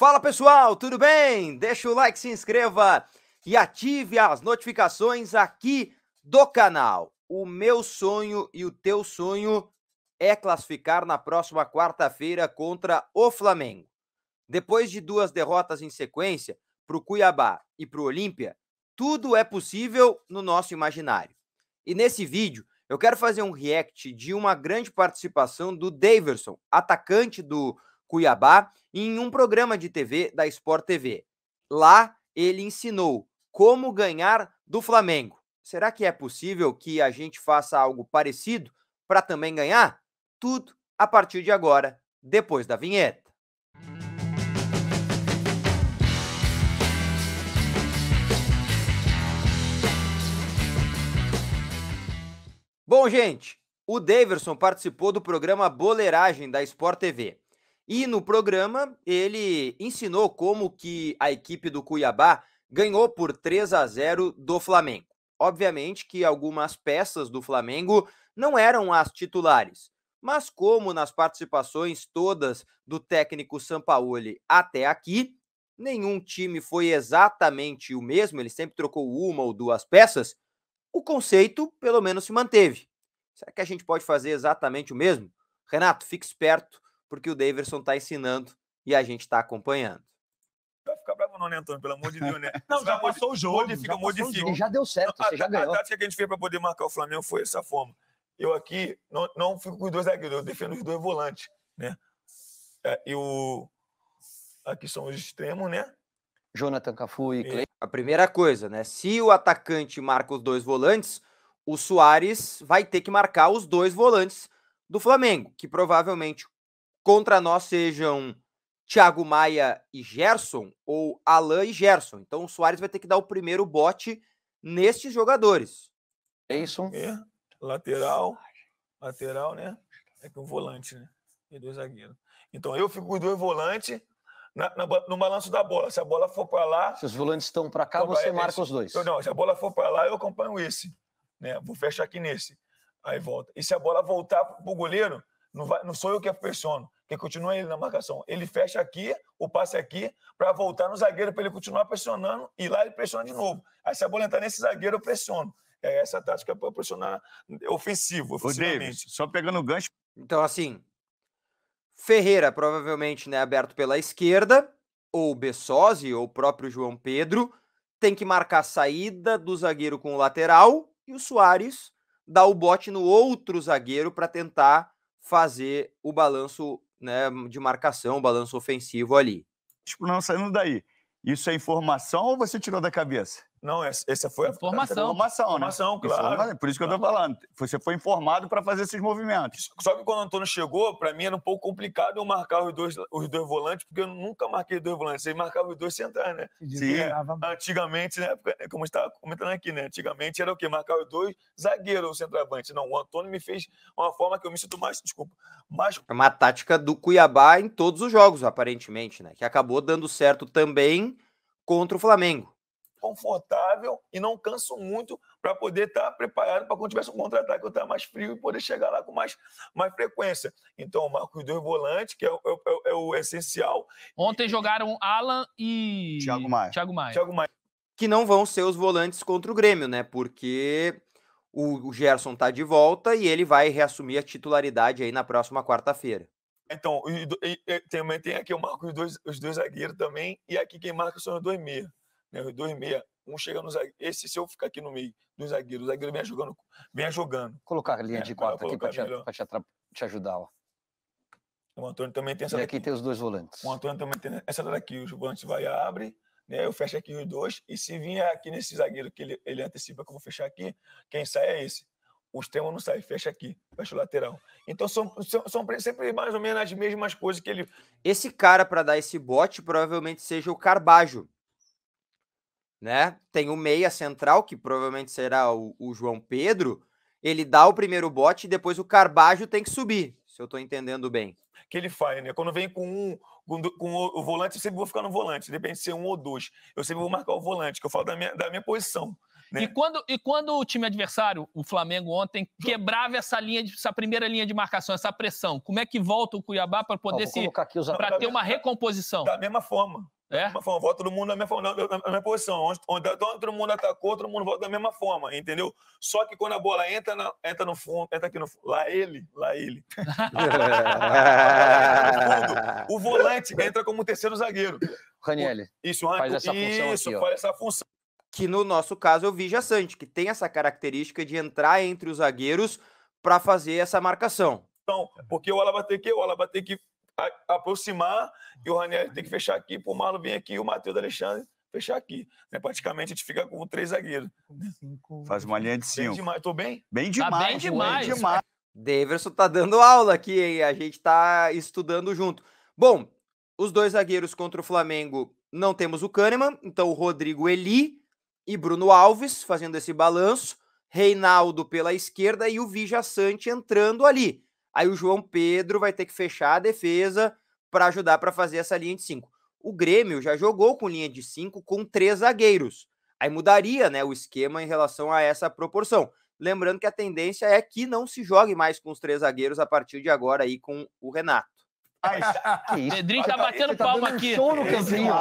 Fala pessoal, tudo bem? Deixa o like, se inscreva e ative as notificações aqui do canal. O meu sonho e o teu sonho é classificar na próxima quarta-feira contra o Flamengo. Depois de duas derrotas em sequência para o Cuiabá e para o Olímpia, tudo é possível no nosso imaginário. E nesse vídeo eu quero fazer um react de uma grande participação do Daverson, atacante do Cuiabá, em um programa de TV da Sport TV. Lá ele ensinou como ganhar do Flamengo. Será que é possível que a gente faça algo parecido para também ganhar? Tudo a partir de agora, depois da vinheta. Bom, gente, o Daverson participou do programa Boleiragem da Sport TV. E no programa ele ensinou como que a equipe do Cuiabá ganhou por 3 a 0 do Flamengo. Obviamente que algumas peças do Flamengo não eram as titulares, mas como nas participações todas do técnico Sampaoli até aqui, nenhum time foi exatamente o mesmo, ele sempre trocou uma ou duas peças, o conceito pelo menos se manteve. Será que a gente pode fazer exatamente o mesmo? Renato, fique esperto porque o Daverson está ensinando e a gente está acompanhando. Vai ficar bravo não, né, Antônio? Pelo amor de Deus, né? não, já passou o jogo. Modifica, já modifica. Jogo. Já deu certo, não, você a, já ganhou. A tática que a gente fez para poder marcar o Flamengo foi essa forma. Eu aqui não, não fico com os dois zagueiros, eu defendo os dois volantes, né? É, e o... Aqui são os extremos, né? Jonathan Cafu e é. Clay. A primeira coisa, né? Se o atacante marca os dois volantes, o Soares vai ter que marcar os dois volantes do Flamengo, que provavelmente contra nós sejam Thiago Maia e Gerson ou Alain e Gerson. Então o Soares vai ter que dar o primeiro bote nestes jogadores. Benson. É, lateral. Lateral, né? É que um volante, né? E dois zagueiros. Então eu fico com os dois volantes na, na, no balanço da bola. Se a bola for para lá. Se os volantes estão para cá, então você é marca esse. os dois. Eu, então, não, se a bola for para lá, eu acompanho esse. Né? Vou fechar aqui nesse. Aí volta. E se a bola voltar para o goleiro, não, vai, não sou eu que pressiono que continua ele na marcação. Ele fecha aqui, o passe aqui, para voltar no zagueiro, para ele continuar pressionando, e lá ele pressiona de novo. Aí se a bola entrar nesse zagueiro, eu pressiono. É essa tática para pressionar ofensivo, ofensivamente. Davis, só pegando o gancho. Então, assim, Ferreira provavelmente né, aberto pela esquerda, ou Bessosi, ou o próprio João Pedro, tem que marcar a saída do zagueiro com o lateral, e o Soares dá o bote no outro zagueiro para tentar fazer o balanço né, de marcação, balanço ofensivo ali. Tipo, não saindo daí. Isso é informação ou você tirou da cabeça? Não, essa foi a formação, formação, né? formação, claro. por isso que eu estou falando. Você foi informado para fazer esses movimentos. Só que quando o Antônio chegou, para mim era um pouco complicado eu marcar os dois, os dois volantes, porque eu nunca marquei dois volantes. Você marcava os dois centrais, né? Sim. Antigamente, né? É como estava comentando aqui, né? Antigamente era o quê? Marcar os dois zagueiro ou centroavante. Não, o Antônio me fez uma forma que eu me sinto mais, desculpa, mais... É uma tática do Cuiabá em todos os jogos, aparentemente, né? Que acabou dando certo também contra o Flamengo confortável e não canso muito para poder estar tá preparado para quando tivesse um contra-ataque eu estar tá mais frio e poder chegar lá com mais, mais frequência. Então, o os dois volantes, que é o, é, é, é o, essencial. Ontem jogaram Alan e. Thiago Maia. Thiago Maia. Thiago Maia. Que não vão ser os volantes contra o Grêmio, né? Porque o Gerson tá de volta e ele vai reassumir a titularidade aí na próxima quarta-feira. Então, e, e, e, também tem aqui o Marco os dois, os dois zagueiros também, e aqui quem marca são os dois meia né? Os dois meia, um chega no zagueiro. Esse, se eu ficar aqui no meio do zagueiro, o zagueiro vem jogando, vem jogando. Colocar a linha é, de quatro aqui para te, te, ajudar, ó. O Antônio também tem essa e aqui daqui. tem os dois volantes. O Antônio também tem essa daqui. Os volantes vai abre, né? Eu fecho aqui os dois. E se vier aqui nesse zagueiro que ele, ele antecipa que eu vou fechar aqui, quem sai é esse o extremo não sai, fecha aqui, fecha o lateral. Então são, são, são sempre mais ou menos as mesmas coisas que ele. Esse cara para dar esse bote provavelmente seja o Carbajo, né? Tem o meia central, que provavelmente será o, o João Pedro. Ele dá o primeiro bote e depois o Carbajo tem que subir, se eu estou entendendo bem. Que ele faz, né? Quando vem com um, com, com o, o, volante, eu sempre vou ficar no volante, depende de ser é um ou dois. Eu sempre vou marcar o volante, que eu falo da minha, da minha posição. Né? E, quando, e quando o time adversário, o Flamengo ontem, quebrava essa linha, de, essa primeira linha de marcação, essa pressão, como é que volta o Cuiabá para poder ah, se. para ter uma recomposição? Da mesma forma. É? Foi uma volta todo mundo na minha, na, na, minha posição. Onde, onde, todo mundo atacou, todo mundo volta da mesma forma, entendeu? Só que quando a bola entra, na, entra no fundo, entra aqui no fundo. Lá ele, lá ele. o volante entra como terceiro zagueiro. Raniel. Isso, faz essa função. Isso, aqui, faz essa função. Que no nosso caso é o Vija Sante, que tem essa característica de entrar entre os zagueiros para fazer essa marcação. Então, porque o que o que aproximar e o Raniel tem que fechar aqui, para o Marlon vir aqui e o Matheus Alexandre fechar aqui. Né? Praticamente a gente fica com três zagueiros. Né? Cinco, Faz uma linha de cinco. Demais. Tô bem? Bem tá demais. Tá bem demais. Bem demais. Daverson tá dando aula aqui, hein? A gente tá estudando junto. Bom, os dois zagueiros contra o Flamengo não temos o Kahneman, então o Rodrigo Eli e Bruno Alves fazendo esse balanço. Reinaldo pela esquerda e o Vija Sante entrando ali. Aí o João Pedro vai ter que fechar a defesa para ajudar para fazer essa linha de cinco. O Grêmio já jogou com linha de cinco com três zagueiros. Aí mudaria né, o esquema em relação a essa proporção. Lembrando que a tendência é que não se jogue mais com os três zagueiros a partir de agora aí com o Renato. Pedrinho tá batendo tá palma aqui. show no cantinho.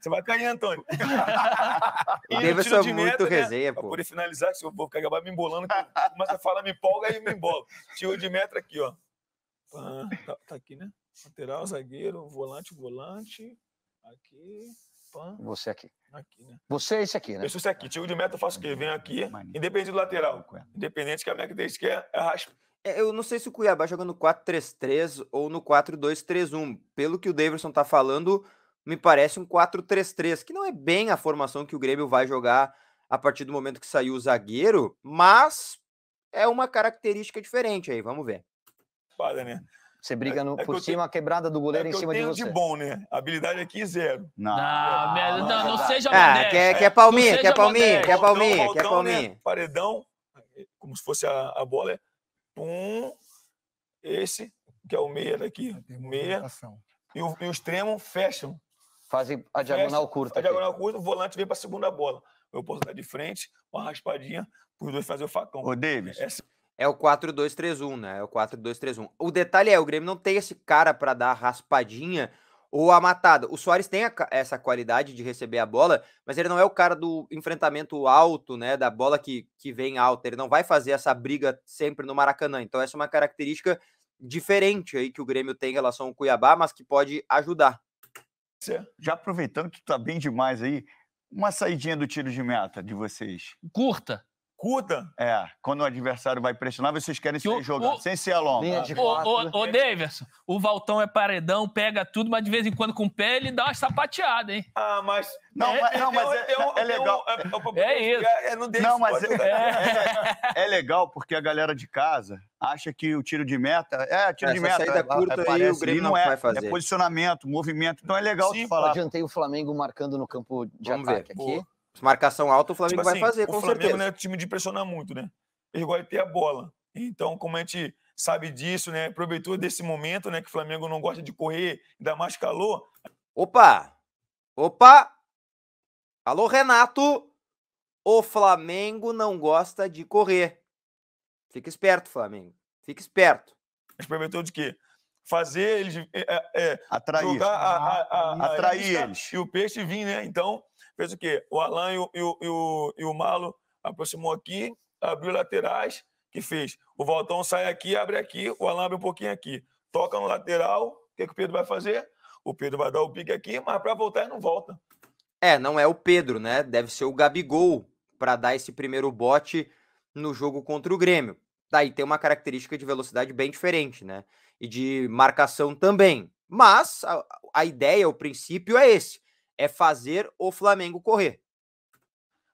Você vai cair, Antônio. e ser é muito meta, né? resenha, né, pô. Por finalizar, que se eu vou ficar acabar me embolando, começa a falar, me empolga e me embola. Tio de metro aqui, ó. Tá, tá aqui, né? Lateral, zagueiro, volante, volante. Aqui. Pã. Você aqui. Aqui, né? Você é esse aqui, né? Eu sou esse aqui. Tio de metro, eu faço o quê? Venho aqui, independente do lateral. Independente que a meta deles quer, é raspa. É, eu não sei se o Cuiabá joga no 4-3-3 ou no 4-2-3-1. Pelo que o Davidson tá falando, me parece um 4-3-3, que não é bem a formação que o Grêmio vai jogar a partir do momento que saiu o zagueiro, mas é uma característica diferente aí, vamos ver. Fala, né? Você briga é, no, é, é por que cima, tenho, quebrada do goleiro é em cima de você. de bom, né? Habilidade aqui, zero. Não, não, não, não, não seja ah, quer, quer palminha, quer palminha, quer palminha, então, quer né? palminha. Paredão, como se fosse a, a bola, é Tum. Esse, que é o meia daqui. Meia. E o, e o extremo fecham. Fazem a diagonal fecham, curta. A aqui. diagonal curta, o volante vem para a segunda bola. Eu posso dar de frente, uma raspadinha, para os dois fazer o facão. Ô, Davis. Essa... É o 4-2-3-1, né? É o 4-2-3-1. O detalhe é, o Grêmio não tem esse cara para dar raspadinha ou a matada. O Soares tem a, essa qualidade de receber a bola, mas ele não é o cara do enfrentamento alto, né? Da bola que, que vem alta. Ele não vai fazer essa briga sempre no Maracanã. Então, essa é uma característica diferente aí que o Grêmio tem em relação ao Cuiabá, mas que pode ajudar. Já aproveitando que tu tá bem demais aí, uma saidinha do tiro de meta de vocês. Curta, Cuda. É, quando o adversário vai pressionar, vocês querem ser jogando, sem ser a longa. Ô, né? Davidson, o Valtão é paredão, pega tudo, mas de vez em quando com o pé ele dá uma sapateada, hein? Ah, mas. Não, é, mas, não, mas é é, é, é, é, legal. É, isso. É, não, não mas é, legal porque a galera de casa acha que o tiro de meta. É, tiro de meta. Saída curta aí, o Grêmio não, não é, vai fazer. É posicionamento, movimento. Então é legal Sim, falar. Eu adiantei o Flamengo marcando no campo de Vamos ataque ver. aqui. Boa. Marcação alta o Flamengo tipo assim, vai fazer, com certeza. O Flamengo certeza. não é time de pressionar muito, né? Ele gosta de ter a bola. Então, como a gente sabe disso, né? Aproveitou desse momento, né? Que o Flamengo não gosta de correr, ainda mais calor. Opa! Opa! Alô, Renato! O Flamengo não gosta de correr. Fica esperto, Flamengo. Fica esperto. Aproveitou de quê? Fazer eles. É, é, é atrair. Jogar, a, a, a, atrair eles. E o peixe vir, né? Então, fez o quê? O Alain e o, e o, e o, e o Malo aproximou aqui, abriu laterais, que fez? O Valtão sai aqui, abre aqui, o Alain abre um pouquinho aqui. Toca no lateral, o que, que o Pedro vai fazer? O Pedro vai dar o pique aqui, mas para voltar ele não volta. É, não é o Pedro, né? Deve ser o Gabigol para dar esse primeiro bote no jogo contra o Grêmio. Daí tem uma característica de velocidade bem diferente, né? E de marcação também. Mas a, a ideia, o princípio é esse: é fazer o Flamengo correr.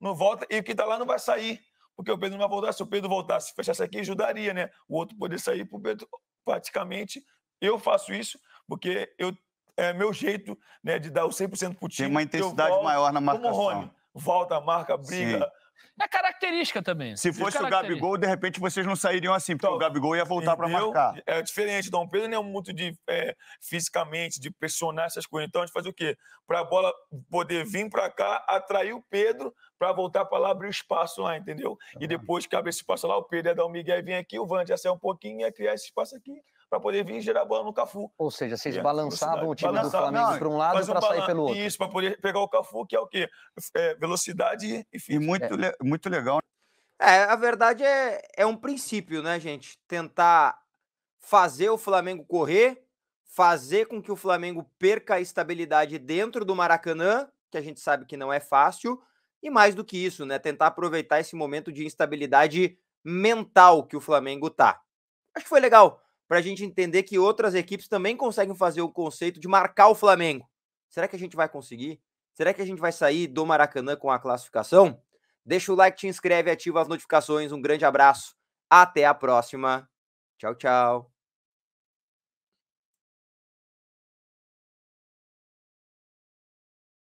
Não volta, e o que está lá não vai sair, porque o Pedro não vai voltar. Se o Pedro voltasse, fechasse aqui, ajudaria, né? O outro poder sair para o Pedro, praticamente. Eu faço isso, porque eu, é meu jeito né, de dar o 100% para o time. Tem uma intensidade maior na marcação. Como o Rony, volta, marca, briga, Sim. É característica também. Se fosse o Gabigol, de repente vocês não sairiam assim, porque então, o Gabigol ia voltar para marcar. É diferente. Dom Pedro não é muito de é, fisicamente, de pressionar essas coisas. Então a gente faz o quê? Para a bola poder vir para cá, atrair o Pedro para voltar para lá, abrir o espaço lá, entendeu? E depois que abre esse espaço lá, o Pedro ia dar um Miguel e vir aqui, o Vand ia sair um pouquinho e ia criar esse espaço aqui para poder vir gerar bola no Cafu. Ou seja, vocês é, balançavam o time balançava, do Flamengo para um lado para sair pelo outro. Isso, para poder pegar o Cafu, que é o quê? É, velocidade enfim, e muito, é. le muito legal. É, a verdade é, é um princípio, né, gente? Tentar fazer o Flamengo correr, fazer com que o Flamengo perca a estabilidade dentro do Maracanã, que a gente sabe que não é fácil, e mais do que isso, né? Tentar aproveitar esse momento de instabilidade mental que o Flamengo tá. Acho que foi legal para a gente entender que outras equipes também conseguem fazer o conceito de marcar o Flamengo. Será que a gente vai conseguir? Será que a gente vai sair do Maracanã com a classificação? Deixa o like, te inscreve, ativa as notificações. Um grande abraço. Até a próxima. Tchau, tchau.